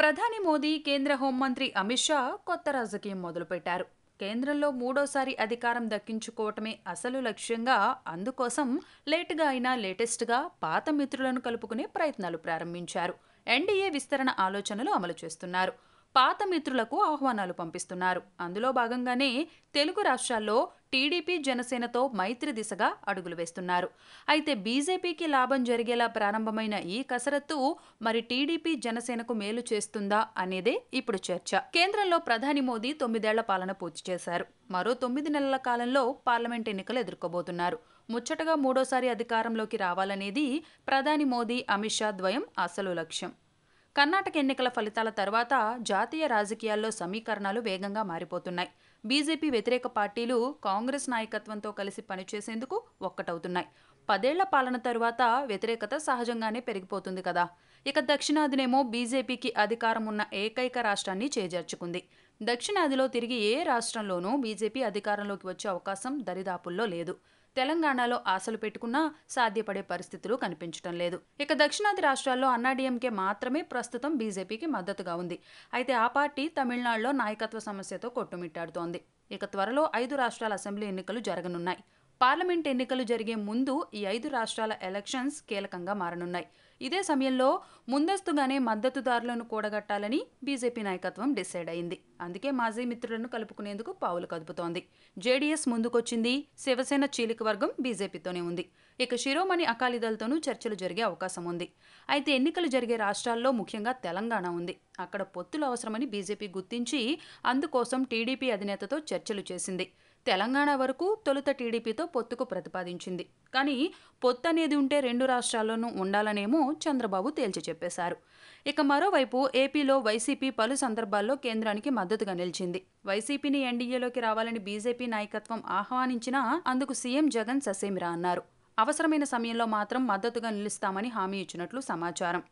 ప్రధాని మోదీ కేంద్ర హోంమంత్రి అమిత్ షా కొత్త రాజకీయం మొదలుపెట్టారు కేంద్రంలో మూడోసారి అధికారం దక్కించుకోవటమే అసలు లక్ష్యంగా అందుకోసం లేటుగా అయినా లేటెస్ట్గా పాత మిత్రులను కలుపుకునే ప్రయత్నాలు ప్రారంభించారు ఎన్డీఏ విస్తరణ ఆలోచనలు అమలు చేస్తున్నారు పాత మిత్రులకు ఆహ్వానాలు పంపిస్తున్నారు అందులో భాగంగానే తెలుగు రాష్ట్రాల్లో టీడీపీ జనసేనతో మైత్రి దిశగా అడుగులు వేస్తున్నారు అయితే బీజేపీకి లాభం జరిగేలా ప్రారంభమైన ఈ కసరత్తు మరి టీడీపీ జనసేనకు మేలు చేస్తుందా అనేదే ఇప్పుడు చర్చ కేంద్రంలో ప్రధాని మోదీ తొమ్మిదేళ్ల పాలన పూర్తి చేశారు మరో తొమ్మిది నెలల కాలంలో పార్లమెంట్ ఎన్నికలు ఎదుర్కోబోతున్నారు ముచ్చటగా మూడోసారి అధికారంలోకి రావాలనేది ప్రధాని మోదీ అమిత్ షా ద్వయం అసలు లక్ష్యం కర్ణాటక ఎన్నికల ఫలితాల తర్వాత జాతీయ రాజకీయాల్లో సమీకరణాలు వేగంగా మారిపోతున్నాయి బీజేపీ వ్యతిరేక పార్టీలు కాంగ్రెస్ నాయకత్వంతో కలిసి పనిచేసేందుకు ఒక్కటవుతున్నాయి పదేళ్ల పాలన తరువాత వ్యతిరేకత సహజంగానే పెరిగిపోతుంది కదా ఇక దక్షిణాదినేమో బీజేపీకి అధికారం ఉన్న ఏకైక రాష్ట్రాన్ని చేజార్చుకుంది దక్షిణాదిలో తిరిగి ఏ రాష్ట్రంలోనూ బీజేపీ అధికారంలోకి వచ్చే అవకాశం దరిదాపుల్లో లేదు తెలంగాణలో ఆశలు పెట్టుకున్నా సాధ్యపడే పరిస్థితులు కనిపించడం లేదు ఇక దక్షిణాది రాష్ట్రాల్లో అన్నాడీఎంకే మాత్రమే ప్రస్తుతం బీజేపీకి మద్దతుగా ఉంది అయితే ఆ పార్టీ తమిళనాడులో నాయకత్వ సమస్యతో కొట్టుమిట్టాడుతోంది ఇక త్వరలో ఐదు రాష్ట్రాల అసెంబ్లీ ఎన్నికలు జరగనున్నాయి పార్లమెంట్ ఎన్నికలు జరిగే ముందు ఈ ఐదు రాష్ట్రాల ఎలక్షన్స్ కీలకంగా మారనున్నాయి ఇదే సమయంలో ముందస్తుగానే మద్దతుదారులను కూడగట్టాలని బీజేపీ నాయకత్వం డిసైడ్ అయింది అందుకే మాజీ మిత్రులను కలుపుకునేందుకు పావులు కదుపుతోంది జేడీఎస్ ముందుకొచ్చింది శివసేన చీలిక వర్గం బీజేపీతోనే ఉంది ఇక శిరోమణి అకాలీదళతోనూ చర్చలు జరిగే అవకాశం ఉంది అయితే ఎన్నికలు జరిగే రాష్ట్రాల్లో ముఖ్యంగా తెలంగాణ ఉంది అక్కడ పొత్తులు అవసరమని బీజేపీ గుర్తించి అందుకోసం టీడీపీ అధినేతతో చర్చలు చేసింది తెలంగాణ వరకు తొలుత టీడీపీతో పొత్తుకు ప్రతిపాదించింది కానీ పొత్తు అనేది ఉంటే రెండు రాష్ట్రాల్లోనూ ఉండాలనేమో చంద్రబాబు తేల్చి చెప్పేశారు ఇక మరోవైపు ఏపీలో వైసీపీ పలు సందర్భాల్లో కేంద్రానికి మద్దతుగా నిలిచింది వైసీపీని ఎన్డీఏలోకి రావాలని బీజేపీ నాయకత్వం ఆహ్వానించినా అందుకు సీఎం జగన్ ససేమిరా అన్నారు అవసరమైన సమయంలో మాత్రం మద్దతుగా నిలుస్తామని హామీ ఇచ్చినట్లు సమాచారం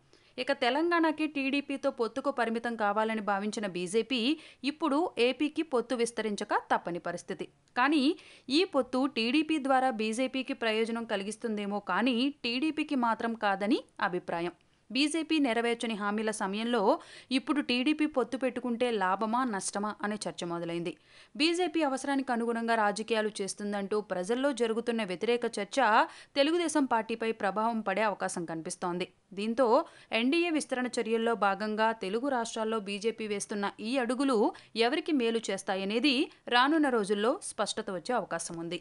ఇక తెలంగాణకి టీడీపీతో పొత్తుకు పరిమితం కావాలని భావించిన బీజేపీ ఇప్పుడు ఏపీకి పొత్తు విస్తరించక తప్పని పరిస్థితి కానీ ఈ పొత్తు టీడీపీ ద్వారా బీజేపీకి ప్రయోజనం కలిగిస్తుందేమో కానీ టీడీపీకి మాత్రం కాదని అభిప్రాయం బీజేపీ నెరవేర్చని హామీల సమయంలో ఇప్పుడు టీడీపీ పొత్తు పెట్టుకుంటే లాభమా నష్టమా అనే చర్చ మొదలైంది బీజేపీ అవసరానికి అనుగుణంగా రాజకీయాలు చేస్తుందంటూ ప్రజల్లో జరుగుతున్న వ్యతిరేక చర్చ తెలుగుదేశం పార్టీపై ప్రభావం పడే అవకాశం కనిపిస్తోంది దీంతో ఎన్డీఏ విస్తరణ చర్యల్లో భాగంగా తెలుగు రాష్ట్రాల్లో బీజేపీ వేస్తున్న ఈ అడుగులు ఎవరికి మేలు చేస్తాయనేది రానున్న రోజుల్లో స్పష్టత వచ్చే అవకాశం ఉంది